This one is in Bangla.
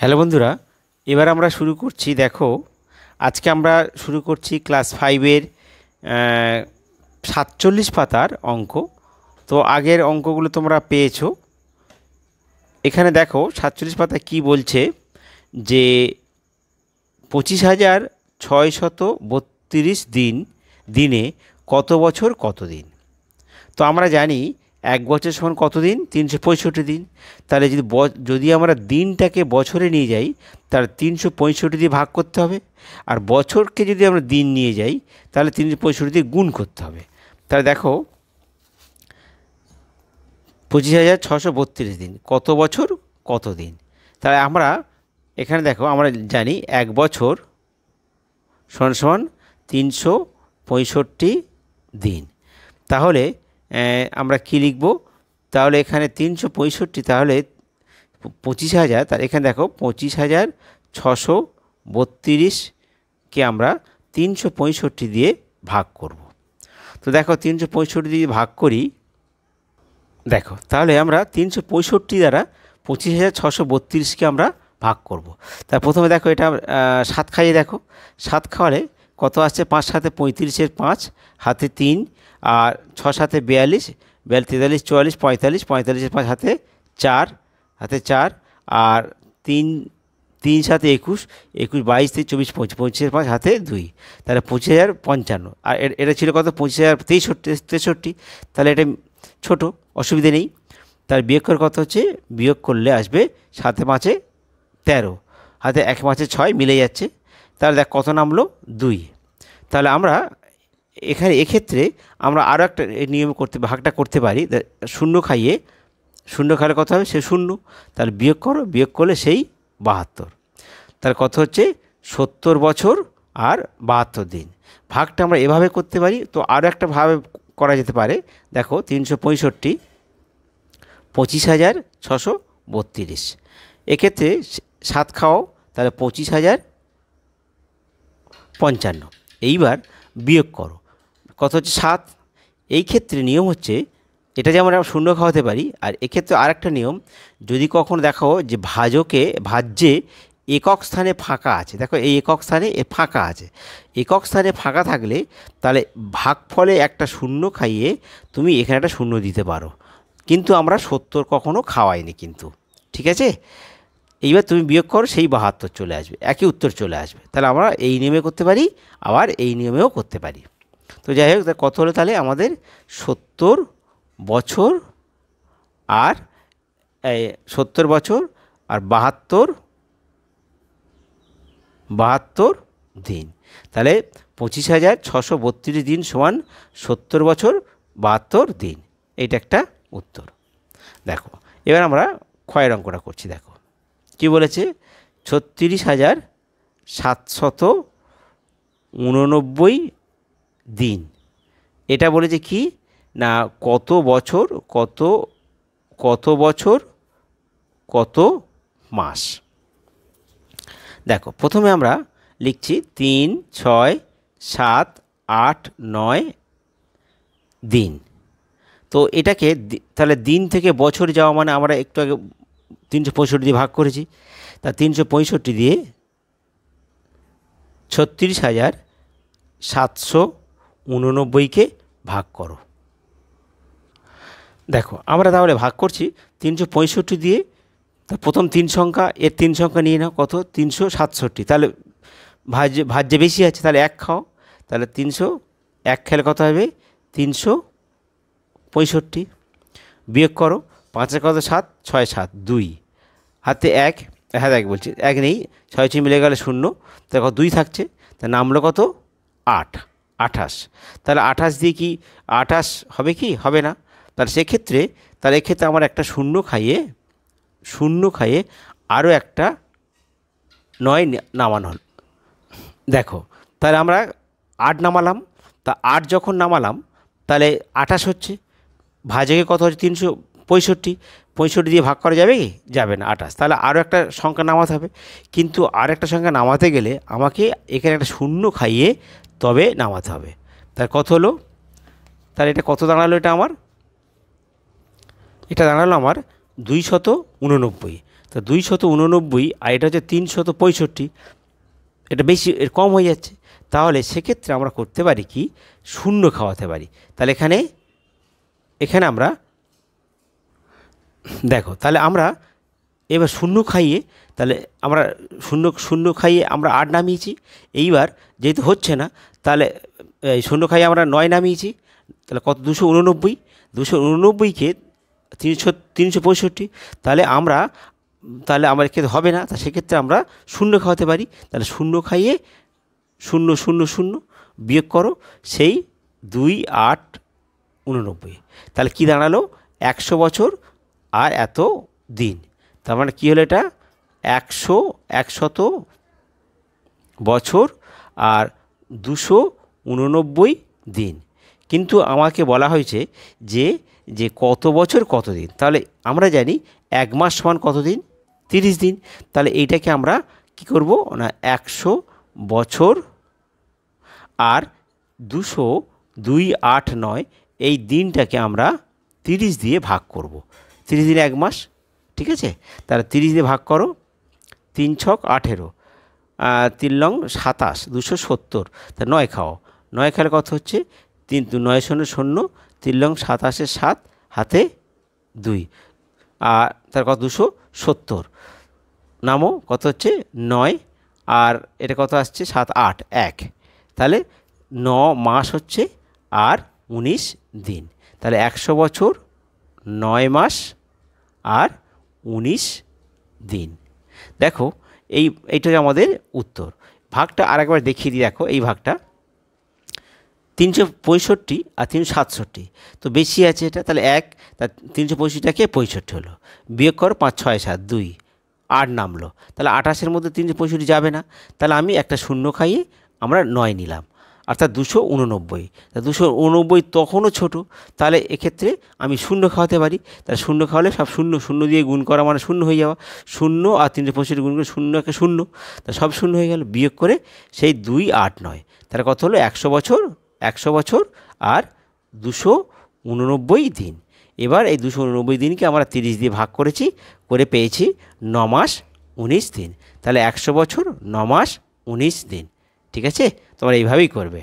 হ্যালো বন্ধুরা এবার আমরা শুরু করছি দেখো আজকে আমরা শুরু করছি ক্লাস ফাইভের সাতচল্লিশ পাতার অঙ্ক তো আগের অঙ্কগুলো তোমরা পেয়েছো এখানে দেখো সাতচল্লিশ পাতা কি বলছে যে পঁচিশ হাজার ছয় শত বত্রিশ দিন দিনে কত বছর কত দিন তো আমরা জানি এক বছর সমান কত দিন তিনশো পঁয়ষট্টি দিন তাহলে যদি যদি আমরা দিনটাকে বছরে নিয়ে যাই তাহলে তিনশো পঁয়ষট্টি দিয়ে ভাগ করতে হবে আর বছরকে যদি আমরা দিন নিয়ে যাই তাহলে তিনশো পঁয়ষট্টি দিয়ে গুণ করতে হবে তাহলে দেখো পঁচিশ হাজার ছশো বত্রিশ দিন কত বছর কত দিন তাহলে আমরা এখানে দেখো আমরা জানি এক বছর সমান সমান তিনশো পঁয়ষট্টি দিন তাহলে আমরা কি লিখব তাহলে এখানে তিনশো পঁয়ষট্টি তাহলে পঁচিশ হাজার তার এখানে দেখো পঁচিশ হাজার ছশো বত্রিশকে আমরা তিনশো পঁয়ষট্টি দিয়ে ভাগ করব তো দেখো তিনশো পঁয়ষট্টি দিয়ে ভাগ করি দেখো তাহলে আমরা তিনশো পঁয়ষট্টি দ্বারা পঁচিশ হাজার ছশো বত্রিশকে আমরা ভাগ করব। তার প্রথমে দেখো এটা সাত খাইয়ে দেখো সাত খাওয়ালে কত আসছে পাঁচ সাথে পঁয়ত্রিশের পাঁচ হাতে তিন আর ছ সাথে বিয়াল্লিশ বিয়াল্লিশ তেতাল্লিশ চুয়াল্লিশ পঁয়তাল্লিশ পঁয়তাল্লিশের পাঁচ হাতে চার হাতে চার আর তিন তিন সাথে একুশ একুশ বাইশ থেকে চব্বিশ পঁচিশ পঁচিশের পাঁচ হাতে দুই তাহলে পঁচিশ হাজার পঞ্চান্ন আর এটা ছিল কত পঁচিশ হাজার তেষট্টি তেষট্টি তাহলে এটা ছোট অসুবিধে নেই তার বিয়োগ করে কত হচ্ছে বিয়োগ করলে আসবে সাতে পাঁচে তেরো হাতে এক মাসে ছয় মিলে যাচ্ছে তাহলে দেখ কত নামলো দুই তাহলে আমরা এখানে এক্ষেত্রে আমরা আরও একটা নিয়ম করতে ভাগটা করতে পারি শূন্য খাইয়ে শূন্য খালে কত হবে সে শূন্য তাহলে বিয়োগ করো বিয়োগ করলে সেই বাহাত্তর তার কথা হচ্ছে সত্তর বছর আর বাহাত্তর দিন ভাগটা আমরা এভাবে করতে পারি তো আরও একটা ভাবে করা যেতে পারে দেখো তিনশো পঁয়ষট্টি পঁচিশ হাজার ছশো বত্রিশ এক্ষেত্রে সাত খাও তাহলে পঁচিশ হাজার পঞ্চান্ন এইবার বিয়োগ করো কত হচ্ছে সাত এই ক্ষেত্রে নিয়ম হচ্ছে এটা যেমন আমরা শূন্য খাওয়াতে পারি আর এক্ষেত্রে আর একটা নিয়ম যদি কখনো দেখো যে ভাজকে ভাজ্যে একক স্থানে ফাঁকা আছে দেখো এই একক স্থানে এ ফাঁকা আছে একক স্থানে ফাঁকা থাকলে তাহলে ভাগফলে একটা শূন্য খাইয়ে তুমি এখানে একটা শূন্য দিতে পারো কিন্তু আমরা সত্তর কখনো খাওয়াইনি কিন্তু ঠিক আছে এইবার তুমি বিয়োগ করো সেই বাহাত্তর চলে আসবে একই উত্তর চলে আসবে তাহলে আমরা এই নিয়মে করতে পারি আবার এই নিয়মেও করতে পারি তো যাই হোক কত হলো তাহলে আমাদের সত্তর বছর আর সত্তর বছর আর বাহাত্তর বাহাত্তর দিন তাহলে পঁচিশ হাজার ছশো বত্রিশ দিন সমান সত্তর বছর বাহাত্তর দিন এইটা একটা উত্তর দেখো এবার আমরা ক্ষয়ের অঙ্কটা করছি দেখো কি বলেছে ছত্রিশ হাজার সাতশত উননব্বই দিন এটা বলেছে কি না কত বছর কত কত বছর কত মাস দেখো প্রথমে আমরা লিখছি তিন ছয় সাত আট নয় দিন তো এটাকে তাহলে দিন থেকে বছর যাওয়া মানে আমরা একটু আগে তিনশো পঁয়ষট্টি দিয়ে ভাগ করেছি তা তিনশো পঁয়ষট্টি দিয়ে ছত্রিশ হাজার সাতশো উননব্বইকে ভাগ করো দেখো আমরা তাহলে ভাগ করছি তিনশো পঁয়ষট্টি দিয়ে তা প্রথম তিন সংখ্যা এর তিন সংখ্যা নিয়ে নাও কত তিনশো সাতষট্টি তাহলে ভাজ্যে ভাজ্যে বেশি আছে তাহলে এক খাও তাহলে তিনশো এক খেলে কত হবে তিনশো পঁয়ষট্টি বিয়োগ করো পাঁচের কত সাত ছয় সাত দুই হাতে এক হ্যাঁ এক বলছি এক নেই ছয় ছয় মিলে গেলে শূন্য তাহলে কত দুই থাকছে তা নামলো কত আট আঠাশ তাহলে আঠাশ দিয়ে কি আঠাশ হবে কি হবে না তাহলে সেক্ষেত্রে তাহলে এক্ষেত্রে আমার একটা শূন্য খাইয়ে শূন্য খাইয়ে আরও একটা নয় নামানো হল দেখো তাহলে আমরা আট নামালাম তা আট যখন নামালাম তাহলে আঠাশ হচ্ছে ভাজেকে কত হচ্ছে তিনশো পঁয়ষট্টি পঁয়ষট্টি দিয়ে ভাগ করা যাবে কি যাবে না আঠাশ তাহলে আরও একটা সংখ্যা নামাতে হবে কিন্তু আর একটা সংখ্যা নামাতে গেলে আমাকে এখানে একটা শূন্য খাইয়ে তবে নামাতে হবে তার কত হলো তাহলে এটা কত দাঁড়ালো এটা আমার এটা দাঁড়ালো আমার দুই শত উননব্বই তা দুই শত উননব্বই আর এটা হচ্ছে তিন শত পঁয়ষট্টি এটা বেশি কম হয়ে যাচ্ছে তাহলে সেক্ষেত্রে আমরা করতে পারি কি শূন্য খাওয়াতে পারি তাহলে এখানে এখানে আমরা দেখো তাহলে আমরা এবার শূন্য খাইয়ে তাহলে আমরা শূন্য শূন্য খাইয়ে আমরা আট নামিয়েছি এইবার যেহেতু হচ্ছে না তাহলে শূন্য খাইয়ে আমরা নয় নামিয়েছি তাহলে কত দুশো উননব্বই দুশো উননব্বইকে তিনশো তিনশো পঁয়ষট্টি তাহলে আমরা তাহলে আমার ক্ষেত্রে হবে না তা সেক্ষেত্রে আমরা শূন্য খাওয়াতে পারি তাহলে শূন্য খাইয়ে শূন্য শূন্য শূন্য বিয়োগ করো সেই দুই আট উননব্বই তাহলে কি দাঁড়ালো একশো বছর আর এত দিন তার মানে কী হলো এটা একশো একশত বছর আর দুশো উননব্বই দিন কিন্তু আমাকে বলা হয়েছে যে যে কত বছর কত দিন তাহলে আমরা জানি এক মাস সমান কত দিন তিরিশ দিন তাহলে এইটাকে আমরা কি করব না একশো বছর আর দুশো দুই আট নয় এই দিনটাকে আমরা তিরিশ দিয়ে ভাগ করব তিরিশ দিনে এক মাস ঠিক আছে তাহলে তিরিশ দিয়ে ভাগ করো তিন ছক আঠেরো তিন লং সাতাশ দুশো সত্তর তা নয় খাও নয় খেলে কত হচ্ছে তিন নয় শূন্য শূন্য তিন লং সাতাশে সাত হাতে দুই আর তার কত দুশো সত্তর নামও কত হচ্ছে নয় আর এটা কত আসছে সাত আট এক তাহলে ন মাস হচ্ছে আর উনিশ দিন তাহলে একশো বছর নয় মাস আর ১৯ দিন দেখো এই এইটা আমাদের উত্তর ভাগটা আর একবার দেখিয়ে দিই দেখো এই ভাগটা তিনশো পঁয়ষট্টি আর তিনশো সাতষট্টি তো বেশি আছে এটা তাহলে এক তার তিনশো পঁয়ষট্টিটাকে পঁয়ষট্টি হলো বিয়োগ কর পাঁচ ছয় সাত দুই আট নামলো তাহলে আঠাশের মধ্যে তিনশো পঁয়ষট্টি যাবে না তাহলে আমি একটা শূন্য খাইয়ে আমরা নয় নিলাম অর্থাৎ দুশো উননব্বই দুশো উননব্বই তখনও ছোটো তাহলে এক্ষেত্রে আমি শূন্য খাওয়াতে পারি তাহলে শূন্য খাওয়ালে সব শূন্য শূন্য দিয়ে গুণ করা মানে শূন্য হয়ে যাওয়া শূন্য আর তিনশো পঁয়ষট্টি গুণ করে শূন্য একে শূন্য তা সব শূন্য হয়ে গেল বিয়োগ করে সেই দুই আট নয় তাহলে কত হলো একশো বছর একশো বছর আর দুশো উননব্বই দিন এবার এই দুশো উননব্বই দিনকে আমরা তিরিশ দিয়ে ভাগ করেছি করে পেয়েছি ন মাস উনিশ দিন তাহলে একশো বছর ন মাস উনিশ দিন ঠিক আছে তোমরা এইভাবেই করবে